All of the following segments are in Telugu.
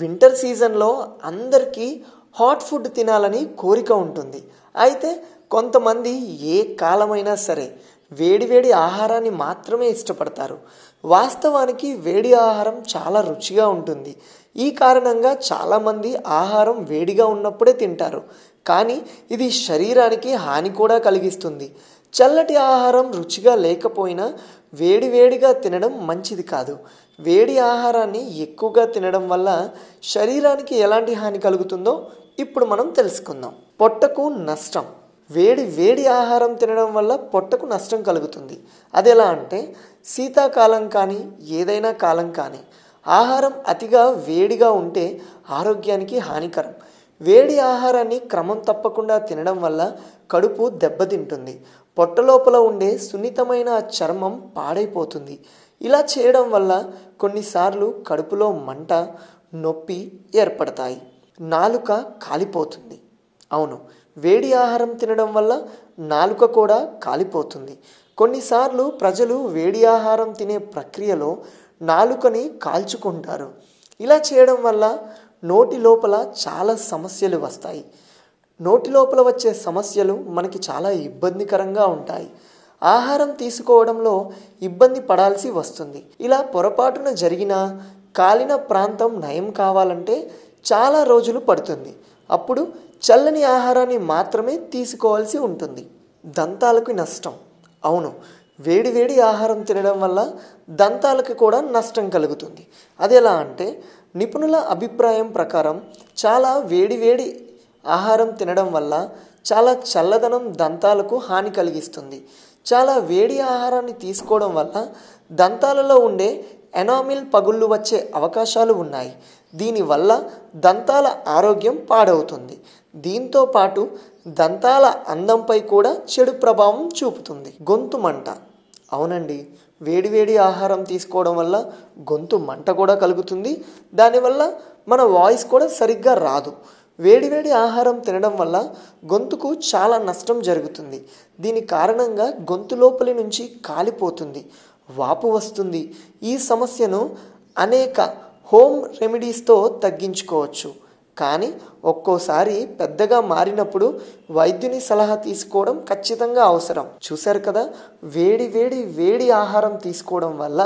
వింటర్ సీజన్లో అందరికీ హాట్ ఫుడ్ తినాలని కోరిక ఉంటుంది అయితే కొంతమంది ఏ కాలమైనా సరే వేడివేడి ఆహారాన్ని మాత్రమే ఇష్టపడతారు వాస్తవానికి వేడి ఆహారం చాలా రుచిగా ఉంటుంది ఈ కారణంగా చాలామంది ఆహారం వేడిగా ఉన్నప్పుడే తింటారు కానీ ఇది శరీరానికి హాని కూడా కలిగిస్తుంది చల్లటి ఆహారం రుచిగా లేకపోయినా వేడివేడిగా తినడం మంచిది కాదు వేడి ఆహారాన్ని ఎక్కువగా తినడం వల్ల శరీరానికి ఎలాంటి హాని కలుగుతుందో ఇప్పుడు మనం తెలుసుకుందాం పొట్టకు నష్టం వేడి వేడి ఆహారం తినడం వల్ల పొట్టకు నష్టం కలుగుతుంది అది ఎలా అంటే శీతాకాలం కానీ ఏదైనా కాలం కానీ ఆహారం అతిగా వేడిగా ఉంటే ఆరోగ్యానికి హానికరం వేడి ఆహారాన్ని క్రమం తప్పకుండా తినడం వల్ల కడుపు దెబ్బతింటుంది పొట్టలోపల ఉండే సున్నితమైన చర్మం పాడైపోతుంది ఇలా చేయడం వల్ల కొన్నిసార్లు కడుపులో మంట నొప్పి ఏర్పడతాయి నాలుక కాలిపోతుంది అవును వేడి ఆహారం తినడం వల్ల నాలుక కూడా కాలిపోతుంది కొన్నిసార్లు ప్రజలు వేడి ఆహారం తినే ప్రక్రియలో నాలుకని కాల్చుకుంటారు ఇలా చేయడం వల్ల నోటి లోపల చాలా సమస్యలు వస్తాయి నోటి లోపల వచ్చే సమస్యలు మనకి చాలా ఇబ్బందికరంగా ఉంటాయి ఆహారం తీసుకోవడంలో ఇబ్బంది పడాల్సి వస్తుంది ఇలా పొరపాటున జరిగిన కాలిన ప్రాంతం నయం కావాలంటే చాలా రోజులు పడుతుంది అప్పుడు చల్లని ఆహారాన్ని మాత్రమే తీసుకోవాల్సి ఉంటుంది దంతాలకు నష్టం అవును వేడివేడి ఆహారం తినడం వల్ల దంతాలకు కూడా నష్టం కలుగుతుంది అది ఎలా అంటే నిపుణుల అభిప్రాయం ప్రకారం చాలా వేడివేడి ఆహారం తినడం వల్ల చాలా చల్లదనం దంతాలకు హాని కలిగిస్తుంది చాలా వేడి ఆహారాన్ని తీసుకోవడం వల్ల దంతాలలో ఉండే ఎనామిల్ పగుళ్ళు వచ్చే అవకాశాలు ఉన్నాయి దీనివల్ల దంతాల ఆరోగ్యం పాడవుతుంది దీంతో పాటు దంతాల అందంపై కూడా చెడు ప్రభావం చూపుతుంది గొంతు మంట అవునండి వేడివేడి ఆహారం తీసుకోవడం వల్ల గొంతు మంట కూడా కలుగుతుంది దానివల్ల మన వాయిస్ కూడా సరిగ్గా రాదు వేడివేడి ఆహారం తినడం వల్ల గొంతుకు చాలా నష్టం జరుగుతుంది దీని కారణంగా గొంతు లోపలి నుంచి కాలిపోతుంది వాపు వస్తుంది ఈ సమస్యను అనేక హోమ్ రెమెడీస్తో తగ్గించుకోవచ్చు కానీ ఒక్కోసారి పెద్దగా మారినప్పుడు వైద్యుని సలహా తీసుకోవడం ఖచ్చితంగా అవసరం చూశారు కదా వేడి వేడి వేడి ఆహారం తీసుకోవడం వల్ల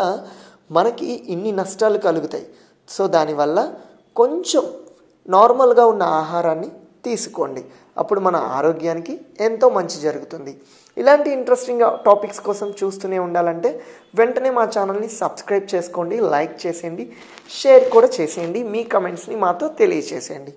మనకి ఇన్ని నష్టాలు కలుగుతాయి సో దానివల్ల కొంచెం నార్మల్గా ఉన్న ఆహారాన్ని తీసుకోండి అప్పుడు మన ఆరోగ్యానికి ఎంతో మంచి జరుగుతుంది ఇలాంటి ఇంట్రెస్టింగ్ టాపిక్స్ కోసం చూస్తూనే ఉండాలంటే వెంటనే మా ఛానల్ని సబ్స్క్రైబ్ చేసుకోండి లైక్ చేసేయండి షేర్ కూడా చేసేయండి మీ కమెంట్స్ని మాతో తెలియచేసేయండి